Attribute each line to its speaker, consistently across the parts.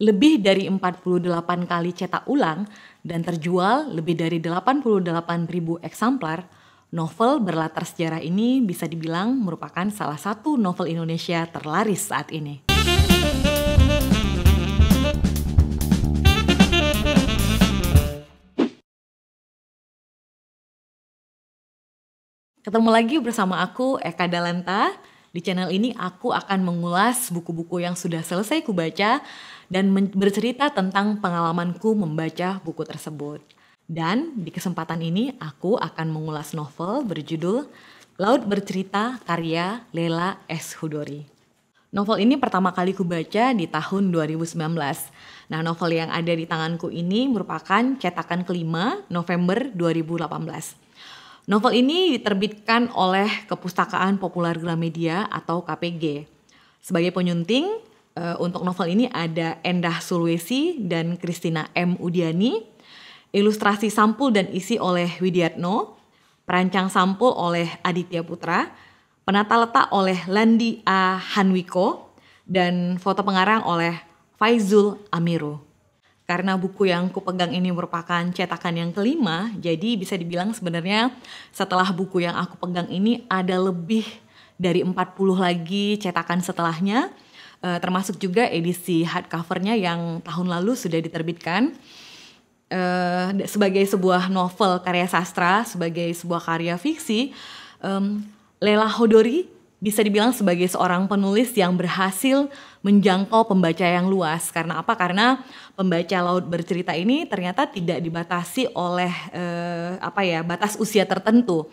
Speaker 1: lebih dari 48 kali cetak ulang dan terjual lebih dari 88.000 eksemplar, novel berlatar sejarah ini bisa dibilang merupakan salah satu novel Indonesia terlaris saat ini. Ketemu lagi bersama aku Eka Dalanta di channel ini aku akan mengulas buku-buku yang sudah selesai kubaca dan bercerita tentang pengalamanku membaca buku tersebut. Dan di kesempatan ini aku akan mengulas novel berjudul Laut Bercerita karya Lela S. Hudori. Novel ini pertama kali kubaca di tahun 2019. Nah, novel yang ada di tanganku ini merupakan cetakan kelima November 2018. Novel ini diterbitkan oleh Kepustakaan Populer Gramedia atau KPG. Sebagai penyunting, eh, untuk novel ini ada Endah Sulwesi dan Kristina M. Udiani. Ilustrasi sampul dan isi oleh Widiatno. Perancang sampul oleh Aditya Putra. Penata letak oleh Landi A. Hanwiko. Dan foto pengarang oleh Faizul Amiru. Karena buku yang kupegang ini merupakan cetakan yang kelima, jadi bisa dibilang sebenarnya setelah buku yang aku pegang ini ada lebih dari 40 lagi cetakan setelahnya, uh, termasuk juga edisi hardcovernya yang tahun lalu sudah diterbitkan. Uh, sebagai sebuah novel karya sastra, sebagai sebuah karya fiksi, um, Lela Hodori bisa dibilang sebagai seorang penulis yang berhasil menjangkau pembaca yang luas. Karena apa? Karena pembaca laut bercerita ini ternyata tidak dibatasi oleh eh, apa ya batas usia tertentu.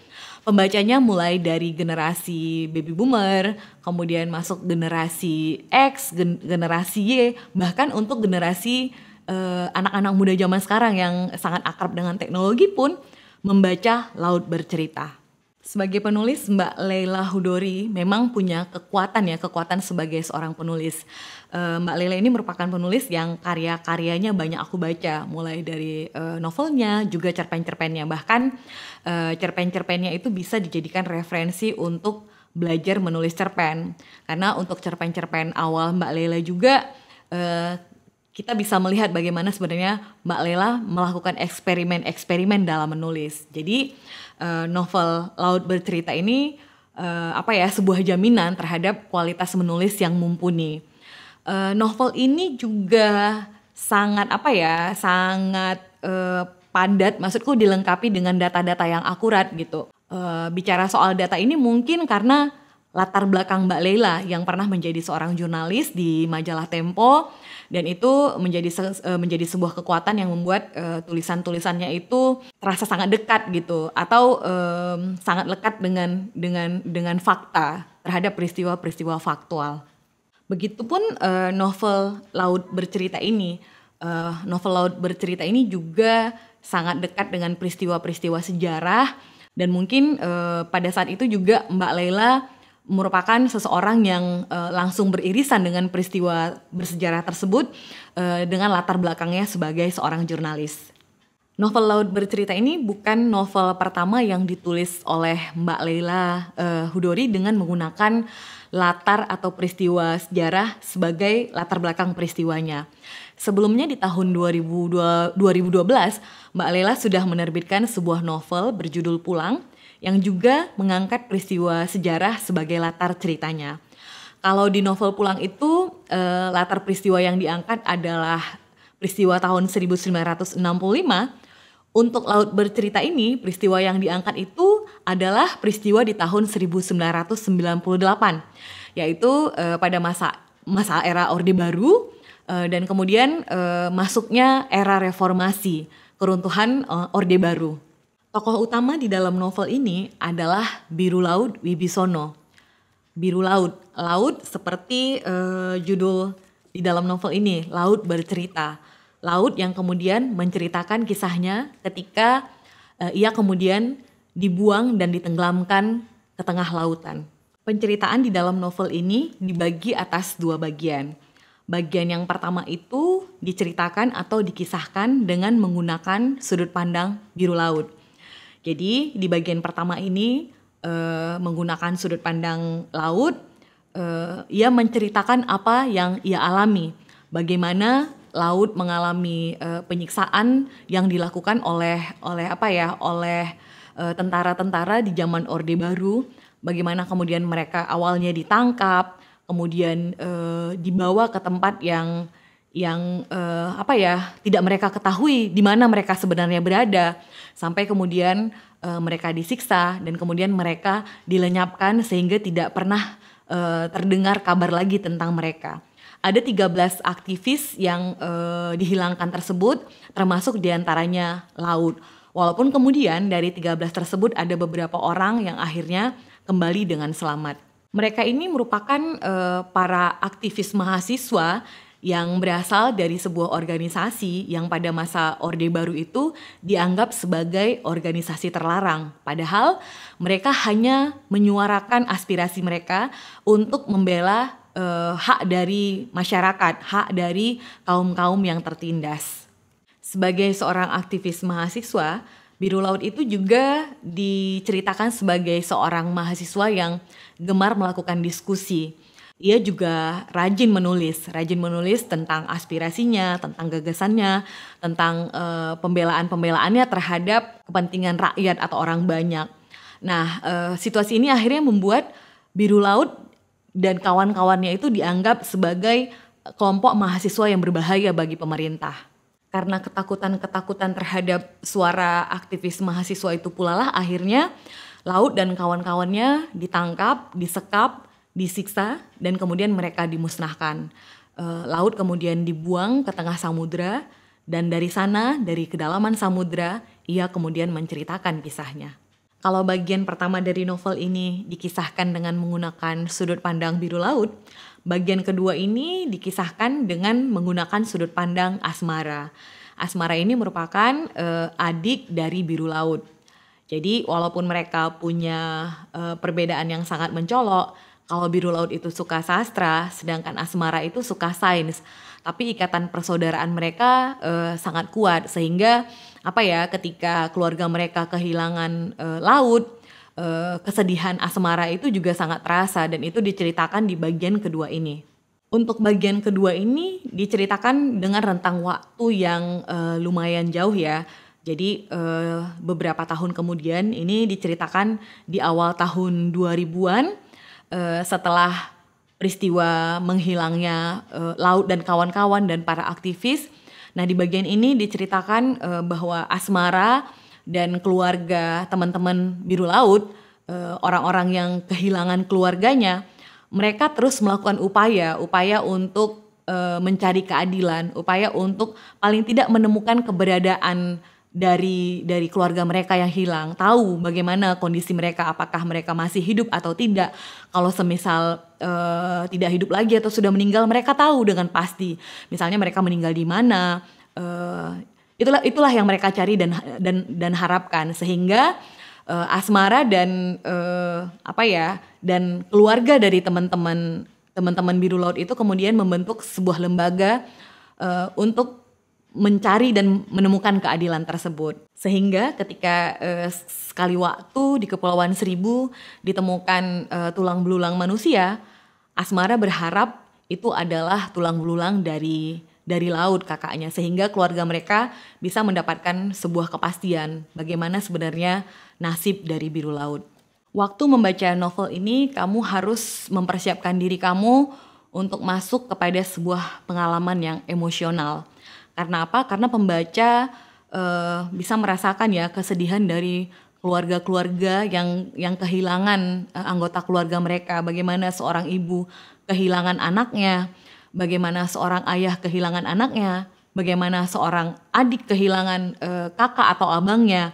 Speaker 1: Pembacanya mulai dari generasi baby boomer, kemudian masuk generasi X, gen generasi Y, bahkan untuk generasi eh, anak-anak eh, anak -anak muda zaman sekarang yang sangat akrab dengan teknologi pun membaca laut bercerita sebagai penulis Mbak Leila Hudori memang punya kekuatan ya kekuatan sebagai seorang penulis eh, Mbak Leila ini merupakan penulis yang karya-karyanya banyak aku baca mulai dari eh, novelnya juga cerpen-cerpennya bahkan eh, cerpen-cerpennya itu bisa dijadikan referensi untuk belajar menulis cerpen karena untuk cerpen-cerpen awal Mbak Leila juga kita bisa melihat bagaimana sebenarnya Mbak Lela melakukan eksperimen-eksperimen dalam menulis. Jadi uh, novel Laut Bercerita ini uh, apa ya sebuah jaminan terhadap kualitas menulis yang mumpuni. Uh, novel ini juga sangat apa ya sangat uh, padat, maksudku dilengkapi dengan data-data yang akurat gitu. Uh, bicara soal data ini mungkin karena latar belakang Mbak Leila yang pernah menjadi seorang jurnalis di majalah Tempo dan itu menjadi e, menjadi sebuah kekuatan yang membuat uh, tulisan-tulisannya itu terasa sangat dekat gitu atau um, sangat lekat dengan dengan dengan fakta terhadap peristiwa-peristiwa faktual. Begitupun uh, novel Laut Bercerita ini, uh, novel Laut Bercerita ini juga sangat dekat dengan peristiwa-peristiwa sejarah dan mungkin uh, pada saat itu juga Mbak Leila merupakan seseorang yang uh, langsung beririsan dengan peristiwa bersejarah tersebut uh, dengan latar belakangnya sebagai seorang jurnalis. Novel Laut Bercerita ini bukan novel pertama yang ditulis oleh Mbak Leila uh, Hudori dengan menggunakan latar atau peristiwa sejarah sebagai latar belakang peristiwanya. Sebelumnya di tahun 2012, Mbak Leila sudah menerbitkan sebuah novel berjudul Pulang yang juga mengangkat peristiwa sejarah sebagai latar ceritanya. Kalau di novel Pulang itu eh, latar peristiwa yang diangkat adalah peristiwa tahun 1965. Untuk Laut Bercerita ini, peristiwa yang diangkat itu adalah peristiwa di tahun 1998, yaitu eh, pada masa masa era Orde Baru eh, dan kemudian eh, masuknya era reformasi, keruntuhan eh, Orde Baru. Tokoh utama di dalam novel ini adalah Biru Laut Wibisono. Biru Laut, laut seperti uh, judul di dalam novel ini, laut bercerita. Laut yang kemudian menceritakan kisahnya ketika uh, ia kemudian dibuang dan ditenggelamkan ke tengah lautan. Penceritaan di dalam novel ini dibagi atas dua bagian. Bagian yang pertama itu diceritakan atau dikisahkan dengan menggunakan sudut pandang biru laut jadi di bagian pertama ini uh, menggunakan sudut pandang laut, uh, ia menceritakan apa yang ia alami, bagaimana laut mengalami uh, penyiksaan yang dilakukan oleh oleh apa ya, oleh tentara-tentara uh, di zaman Orde Baru, bagaimana kemudian mereka awalnya ditangkap, kemudian uh, dibawa ke tempat yang yang uh, apa ya tidak mereka ketahui di mana mereka sebenarnya berada sampai kemudian uh, mereka disiksa dan kemudian mereka dilenyapkan sehingga tidak pernah uh, terdengar kabar lagi tentang mereka. Ada 13 aktivis yang uh, dihilangkan tersebut termasuk diantaranya Laut. Walaupun kemudian dari 13 tersebut ada beberapa orang yang akhirnya kembali dengan selamat. Mereka ini merupakan uh, para aktivis mahasiswa yang berasal dari sebuah organisasi yang pada masa Orde Baru itu dianggap sebagai organisasi terlarang. Padahal mereka hanya menyuarakan aspirasi mereka untuk membela uh, hak dari masyarakat, hak dari kaum-kaum yang tertindas. Sebagai seorang aktivis mahasiswa, Biru Laut itu juga diceritakan sebagai seorang mahasiswa yang gemar melakukan diskusi ia juga rajin menulis, rajin menulis tentang aspirasinya, tentang gagasannya, tentang uh, pembelaan-pembelaannya terhadap kepentingan rakyat atau orang banyak. Nah, uh, situasi ini akhirnya membuat Biru Laut dan kawan-kawannya itu dianggap sebagai kelompok mahasiswa yang berbahaya bagi pemerintah. Karena ketakutan-ketakutan terhadap suara aktivis mahasiswa itu pula lah akhirnya Laut dan kawan-kawannya ditangkap, disekap, disiksa dan kemudian mereka dimusnahkan. E, laut kemudian dibuang ke tengah samudra dan dari sana dari kedalaman samudra ia kemudian menceritakan kisahnya. Kalau bagian pertama dari novel ini dikisahkan dengan menggunakan sudut pandang biru laut, bagian kedua ini dikisahkan dengan menggunakan sudut pandang asmara. Asmara ini merupakan e, adik dari biru laut. Jadi walaupun mereka punya uh, perbedaan yang sangat mencolok, kalau Biru Laut itu suka sastra, sedangkan Asmara itu suka sains. Tapi ikatan persaudaraan mereka uh, sangat kuat sehingga apa ya ketika keluarga mereka kehilangan uh, laut, uh, kesedihan Asmara itu juga sangat terasa dan itu diceritakan di bagian kedua ini. Untuk bagian kedua ini diceritakan dengan rentang waktu yang uh, lumayan jauh ya. Jadi uh, beberapa tahun kemudian ini diceritakan di awal tahun 2000-an Eh, setelah peristiwa menghilangnya uh, laut dan kawan-kawan dan para aktivis. Nah, di bagian ini diceritakan uh, bahwa Asmara dan keluarga teman-teman Biru Laut, orang orang-orang yang kehilangan keluarganya, mereka terus melakukan upaya, upaya untuk uh, mencari keadilan, upaya untuk paling tidak menemukan keberadaan dari dari keluarga mereka yang hilang tahu bagaimana kondisi mereka apakah mereka masih hidup atau tidak kalau semisal uh, tidak hidup lagi atau sudah meninggal mereka tahu dengan pasti misalnya mereka meninggal di mana uh, itulah itulah yang mereka cari dan dan dan harapkan sehingga uh, asmara dan uh, apa ya dan keluarga dari teman-teman teman-teman biru laut itu kemudian membentuk sebuah lembaga uh, untuk mencari dan menemukan keadilan tersebut. Sehingga ketika uh, sekali waktu di Kepulauan Seribu ditemukan uh, eh, tulang belulang manusia, Asmara berharap itu adalah tulang belulang dari dari laut kakaknya sehingga keluarga mereka bisa mendapatkan sebuah kepastian bagaimana sebenarnya nasib dari biru laut. Waktu membaca novel ini kamu harus mempersiapkan diri kamu untuk masuk kepada sebuah pengalaman yang emosional. Karena apa? Karena pembaca uh, bisa merasakan ya kesedihan dari keluarga-keluarga yang yang kehilangan uh, anggota keluarga mereka. Bagaimana seorang ibu kehilangan anaknya, bagaimana seorang ayah kehilangan anaknya, bagaimana seorang adik kehilangan uh, kakak atau abangnya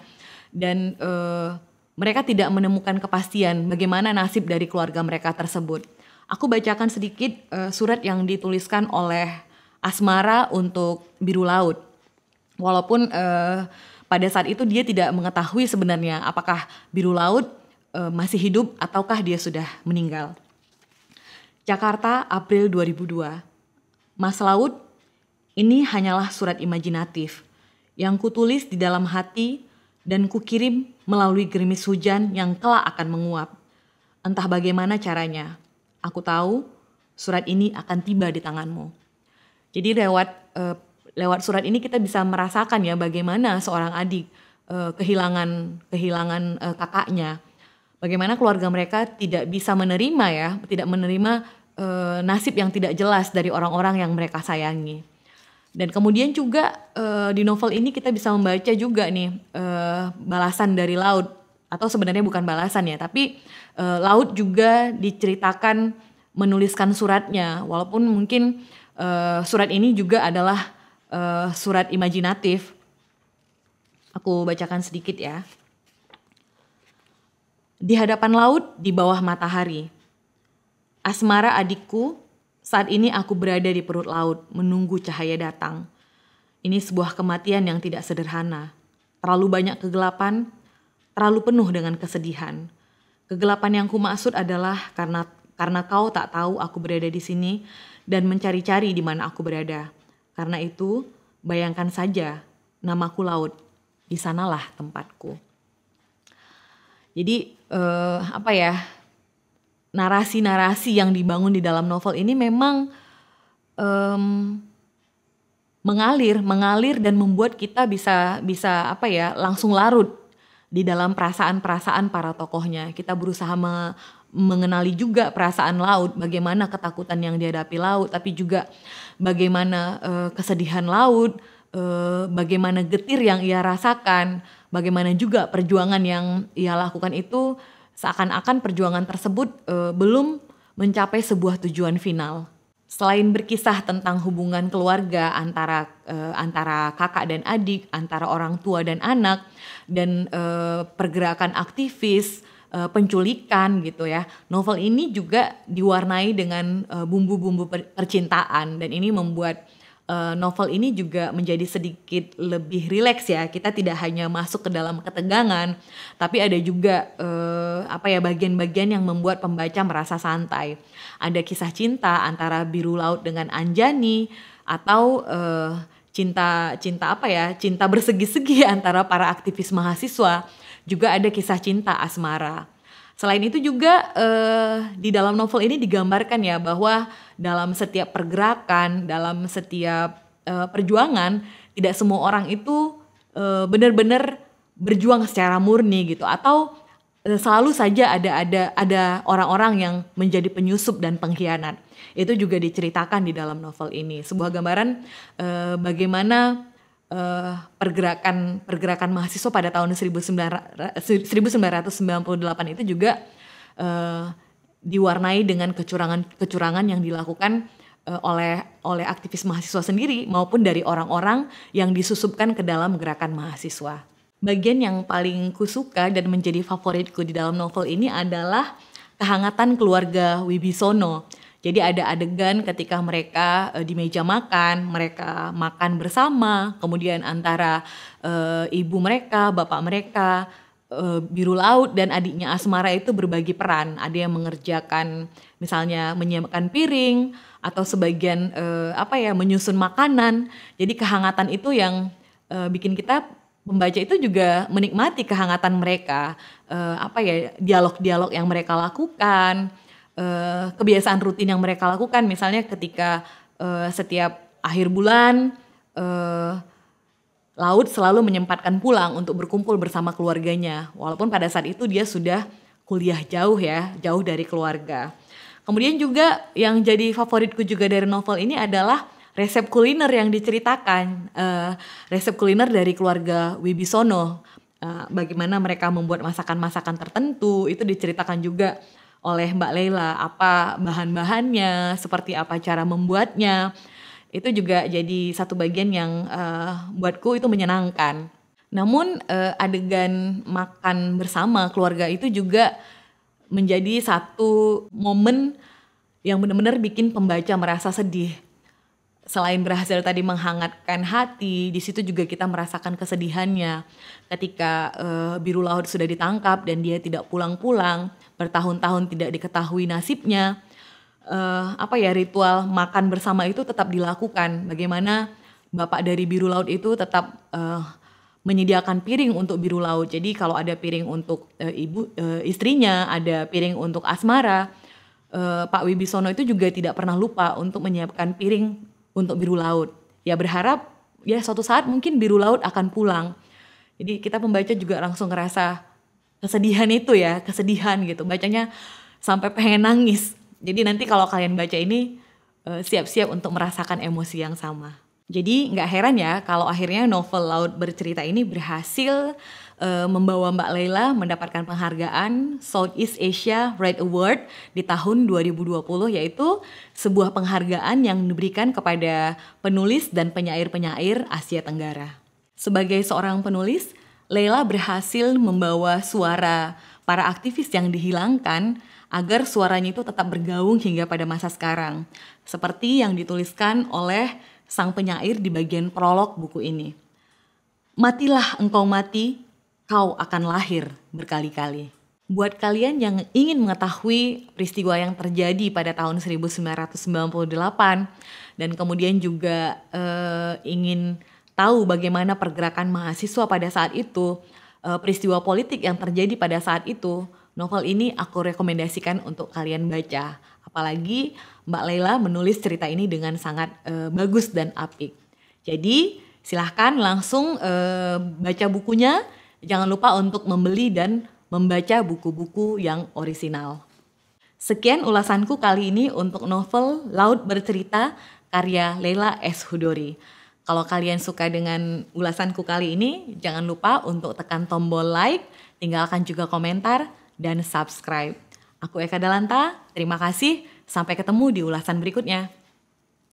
Speaker 1: dan uh, mereka tidak menemukan kepastian bagaimana nasib dari keluarga mereka tersebut. Aku bacakan sedikit uh, surat yang dituliskan oleh asmara untuk biru laut. Walaupun uh, pada saat itu dia tidak mengetahui sebenarnya apakah biru laut uh, masih hidup ataukah dia sudah meninggal. Jakarta, April 2002. Mas Laut, ini hanyalah surat imajinatif yang kutulis di dalam hati dan kukirim melalui gerimis hujan yang kelak akan menguap. Entah bagaimana caranya, aku tahu surat ini akan tiba di tanganmu. Jadi lewat uh, lewat surat ini kita bisa merasakan ya bagaimana seorang adik uh, kehilangan kehilangan uh, kakaknya. Bagaimana keluarga mereka tidak bisa menerima ya, tidak menerima uh, nasib yang tidak jelas dari orang-orang yang mereka sayangi. Dan kemudian juga uh, di novel ini kita bisa membaca juga nih uh, balasan dari laut atau sebenarnya bukan balasan ya, tapi laut juga diceritakan menuliskan suratnya walaupun mungkin uh, surat ini juga adalah uh, surat imajinatif. Aku bacakan sedikit ya. Di hadapan laut di bawah matahari. Asmara adikku, saat ini aku berada di perut laut menunggu cahaya datang. Ini sebuah kematian yang tidak sederhana. Terlalu banyak kegelapan, terlalu penuh dengan kesedihan. Kegelapan yang kumaksud adalah karena karena kau tak tahu aku berada di sini, dan mencari-cari di mana aku berada. Karena itu, bayangkan saja namaku laut, di sanalah tempatku. Jadi eh, apa ya narasi-narasi yang dibangun di dalam novel ini memang um, mengalir, mengalir dan membuat kita bisa bisa apa ya langsung larut di dalam perasaan-perasaan para tokohnya. Kita berusaha me, mengenali juga perasaan laut, bagaimana ketakutan yang dihadapi laut, tapi juga bagaimana uh, kesedihan laut, uh, bagaimana getir yang ia rasakan, bagaimana juga perjuangan yang ia lakukan itu seakan-akan perjuangan tersebut uh, belum mencapai sebuah tujuan final. Selain berkisah tentang hubungan keluarga antara uh, antara kakak dan adik, antara orang tua dan anak, dan uh, pergerakan aktivis uh, penculikan gitu ya. Novel ini juga diwarnai dengan eh, bumbu-bumbu uh, per percintaan dan ini membuat uh, novel ini juga menjadi sedikit lebih rileks ya. Kita tidak hanya masuk ke dalam ketegangan, tapi ada juga uh, apa ya bagian-bagian yang membuat pembaca merasa santai. Ada kisah cinta antara Biru Laut dengan Anjani atau uh, cinta cinta apa ya? Cinta bersegi-segi antara para aktivis mahasiswa juga ada kisah cinta asmara. Selain itu juga eh, di dalam novel ini digambarkan ya bahwa dalam setiap pergerakan, dalam setiap eh, perjuangan, tidak semua orang itu eh, benar-benar berjuang secara murni gitu atau eh, selalu saja ada ada ada orang-orang yang menjadi penyusup dan pengkhianat. Itu juga diceritakan di dalam novel ini. Sebuah gambaran eh, bagaimana uh, pergerakan pergerakan mahasiswa pada tahun 1998 itu juga uh, diwarnai dengan kecurangan-kecurangan yang dilakukan uh, oleh oleh aktivis mahasiswa sendiri maupun dari orang-orang yang disusupkan ke dalam gerakan mahasiswa. Bagian yang paling kusuka dan menjadi favoritku di dalam novel ini adalah kehangatan keluarga Wibisono jadi ada adegan ketika mereka uh, di meja makan, mereka makan bersama, kemudian antara uh, ibu mereka, bapak mereka, uh, biru laut dan adiknya Asmara itu berbagi peran. Ada yang mengerjakan misalnya menyiapkan piring atau sebagian uh, apa ya menyusun makanan. Jadi kehangatan itu yang uh, bikin kita membaca itu juga menikmati kehangatan mereka, uh, apa ya dialog-dialog yang mereka lakukan uh, kebiasaan rutin yang mereka lakukan misalnya ketika uh, setiap akhir bulan uh, Laut selalu menyempatkan pulang untuk berkumpul bersama keluarganya, walaupun pada saat itu dia sudah kuliah jauh ya, jauh dari keluarga. Kemudian juga yang jadi favoritku juga dari novel ini adalah resep kuliner yang diceritakan, uh, resep kuliner dari keluarga Wibisono. Uh, bagaimana mereka membuat masakan-masakan tertentu itu diceritakan juga oleh Mbak Leila, apa bahan-bahannya, seperti apa cara membuatnya. Itu juga jadi satu bagian yang uh, buatku itu menyenangkan. Namun uh, adegan makan bersama keluarga itu juga menjadi satu momen yang benar-benar bikin pembaca merasa sedih selain berhasil tadi menghangatkan hati, di situ juga kita merasakan kesedihannya ketika uh, biru laut sudah ditangkap dan dia tidak pulang-pulang bertahun-tahun tidak diketahui nasibnya. Uh, apa ya ritual makan bersama itu tetap dilakukan. Bagaimana bapak dari biru laut itu tetap uh, menyediakan piring untuk biru laut. Jadi kalau ada piring untuk uh, ibu uh, istrinya, ada piring untuk asmara. Uh, Pak Wibisono itu juga tidak pernah lupa untuk menyiapkan piring untuk biru laut. Ya berharap ya suatu saat mungkin biru laut akan pulang. Jadi kita pembaca juga langsung ngerasa kesedihan itu ya, kesedihan gitu. Bacanya sampai pengen nangis. Jadi nanti kalau kalian baca ini eh, siap-siap untuk merasakan emosi yang sama. Jadi nggak heran ya kalau akhirnya novel Laut Bercerita ini berhasil uh, membawa Mbak Leila mendapatkan penghargaan Southeast Asia Write Award di tahun 2020 yaitu sebuah penghargaan yang diberikan kepada penulis dan penyair-penyair Asia Tenggara. Sebagai seorang penulis, Leila berhasil membawa suara para aktivis yang dihilangkan agar suaranya itu tetap bergaung hingga pada masa sekarang. Seperti yang dituliskan oleh sang penyair di bagian prolog buku ini. Matilah engkau mati, kau akan lahir berkali-kali. Buat kalian yang ingin mengetahui peristiwa yang terjadi pada tahun 1998 dan kemudian juga uh, ingin tahu bagaimana pergerakan mahasiswa pada saat itu, uh, peristiwa politik yang terjadi pada saat itu, novel ini aku rekomendasikan untuk kalian baca. Apalagi Mbak Leila menulis cerita ini dengan sangat uh, bagus dan apik. Jadi silahkan langsung uh, baca bukunya Jangan lupa untuk membeli dan membaca buku-buku yang orisinal. Sekian ulasanku kali ini untuk novel Laut Bercerita karya Leila S. Hudori. Kalau kalian suka dengan ulasanku kali ini, jangan lupa untuk tekan tombol like, tinggalkan juga komentar, dan subscribe. Aku Eka Dalanta, terima kasih. Sampai ketemu di ulasan berikutnya.